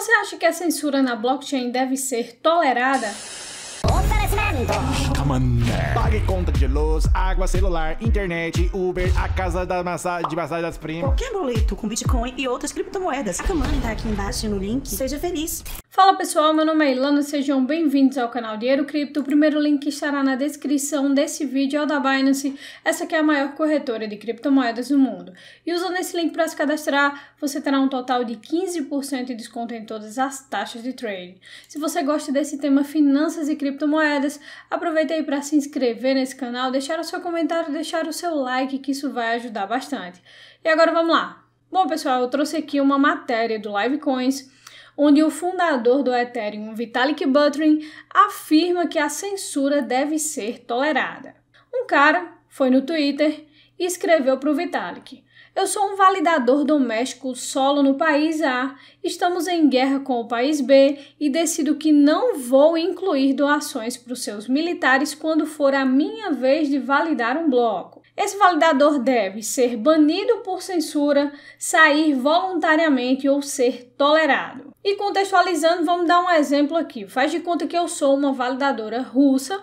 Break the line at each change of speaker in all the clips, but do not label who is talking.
Você acha que a censura na blockchain deve ser tolerada? Pague conta de luz, água, celular, internet, Uber, a casa da massagem, de massagem das primas. Qualquer boleto com Bitcoin e outras criptomoedas. A tá aqui embaixo no link. Seja feliz. Fala pessoal, meu nome é Ilana, sejam bem-vindos ao canal Dinheiro Cripto. O primeiro link estará na descrição desse vídeo é o da Binance, essa que é a maior corretora de criptomoedas do mundo. E usando esse link para se cadastrar, você terá um total de 15% de desconto em todas as taxas de trading. Se você gosta desse tema finanças e criptomoedas, aproveite aí para se inscrever nesse canal, deixar o seu comentário, deixar o seu like, que isso vai ajudar bastante. E agora vamos lá. Bom pessoal, eu trouxe aqui uma matéria do Livecoins onde o fundador do Ethereum, Vitalik Buterin, afirma que a censura deve ser tolerada. Um cara foi no Twitter e escreveu para o Vitalik: Eu sou um validador doméstico solo no país A, estamos em guerra com o país B e decido que não vou incluir doações para os seus militares quando for a minha vez de validar um bloco. Esse validador deve ser banido por censura, sair voluntariamente ou ser tolerado. E contextualizando, vamos dar um exemplo aqui. Faz de conta que eu sou uma validadora russa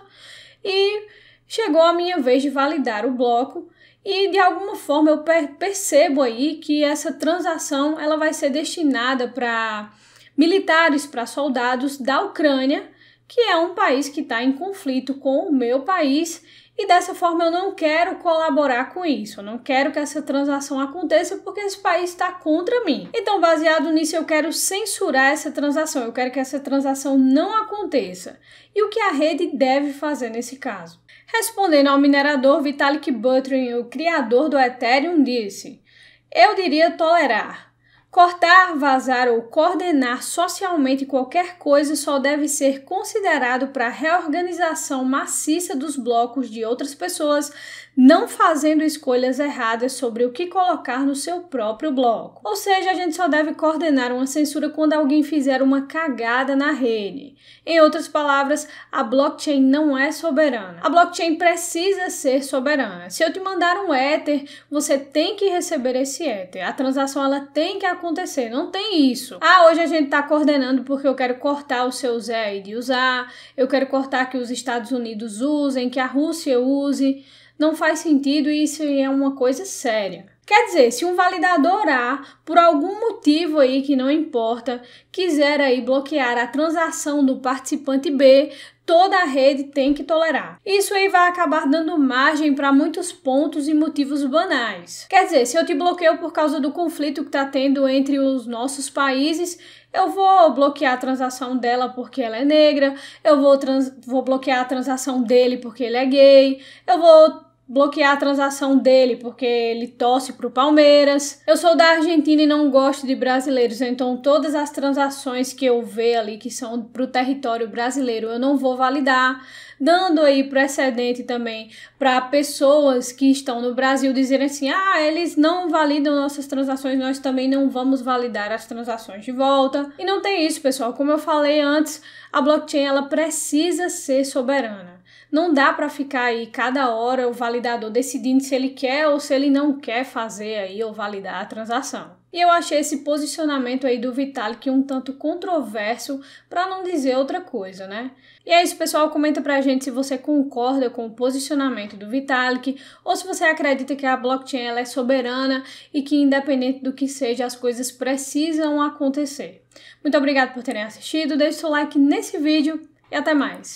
e chegou a minha vez de validar o bloco e de alguma forma eu percebo aí que essa transação ela vai ser destinada para militares, para soldados da Ucrânia, que é um país que está em conflito com o meu país e dessa forma eu não quero colaborar com isso, eu não quero que essa transação aconteça porque esse país está contra mim. Então, baseado nisso, eu quero censurar essa transação, eu quero que essa transação não aconteça. E o que a rede deve fazer nesse caso? Respondendo ao minerador Vitalik Buterin, o criador do Ethereum, disse: Eu diria tolerar, Cortar, vazar ou coordenar socialmente qualquer coisa só deve ser considerado para a reorganização maciça dos blocos de outras pessoas, não fazendo escolhas erradas sobre o que colocar no seu próprio bloco. Ou seja, a gente só deve coordenar uma censura quando alguém fizer uma cagada na rede. Em outras palavras, a blockchain não é soberana. A blockchain precisa ser soberana. Se eu te mandar um Ether, você tem que receber esse Ether. A transação ela tem que acontecer acontecer, não tem isso. Ah, hoje a gente tá coordenando porque eu quero cortar o seu Zé aí de usar, eu quero cortar que os Estados Unidos usem, que a Rússia use. Não faz sentido e isso é uma coisa séria. Quer dizer, se um validador A, por algum motivo aí que não importa, quiser aí bloquear a transação do participante B, toda a rede tem que tolerar. Isso aí vai acabar dando margem para muitos pontos e motivos banais. Quer dizer, se eu te bloqueio por causa do conflito que está tendo entre os nossos países, eu vou bloquear a transação dela porque ela é negra, eu vou, vou bloquear a transação dele porque ele é gay, eu vou bloquear a transação dele porque ele torce para o Palmeiras. Eu sou da Argentina e não gosto de brasileiros, então todas as transações que eu ver ali que são para o território brasileiro eu não vou validar, dando aí precedente também para pessoas que estão no Brasil dizerem assim: ah, eles não validam nossas transações, nós também não vamos validar as transações de volta. E não tem isso, pessoal. Como eu falei antes, a blockchain ela precisa ser soberana. Não dá para ficar aí cada hora o validador decidindo se ele quer ou se ele não quer fazer aí ou validar a transação. E eu achei esse posicionamento aí do Vitalik um tanto controverso, para não dizer outra coisa, né? E é isso, pessoal. Comenta pra gente se você concorda com o posicionamento do Vitalik ou se você acredita que a blockchain é soberana e que, independente do que seja, as coisas precisam acontecer. Muito obrigado por terem assistido, deixe seu like nesse vídeo e até mais!